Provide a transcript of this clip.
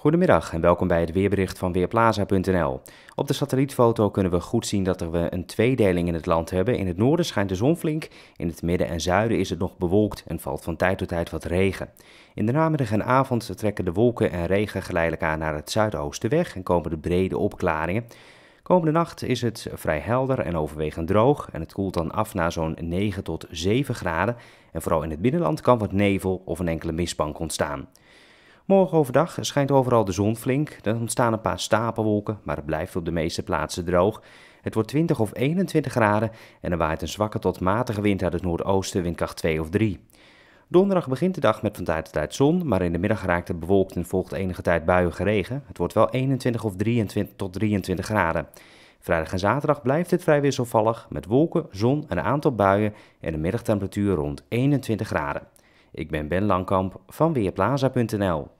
Goedemiddag en welkom bij het weerbericht van Weerplaza.nl. Op de satellietfoto kunnen we goed zien dat we een tweedeling in het land hebben. In het noorden schijnt de zon flink, in het midden en zuiden is het nog bewolkt en valt van tijd tot tijd wat regen. In de namiddag en avond trekken de wolken en regen geleidelijk aan naar het zuidoosten weg en komen de brede opklaringen. Komende nacht is het vrij helder en overwegend droog en het koelt dan af naar zo'n 9 tot 7 graden. En vooral in het binnenland kan wat nevel of een enkele mistbank ontstaan. Morgen overdag schijnt overal de zon flink. Er ontstaan een paar stapelwolken, maar het blijft op de meeste plaatsen droog. Het wordt 20 of 21 graden en er waait een zwakke tot matige wind uit het noordoosten, windkracht 2 of 3. Donderdag begint de dag met van tijd tot tijd zon, maar in de middag raakt het bewolkt en volgt enige tijd buiige regen. Het wordt wel 21 of 23 tot 23 graden. Vrijdag en zaterdag blijft het vrij wisselvallig met wolken, zon en een aantal buien en een middagtemperatuur rond 21 graden. Ik ben Ben Langkamp van Weerplaza.nl.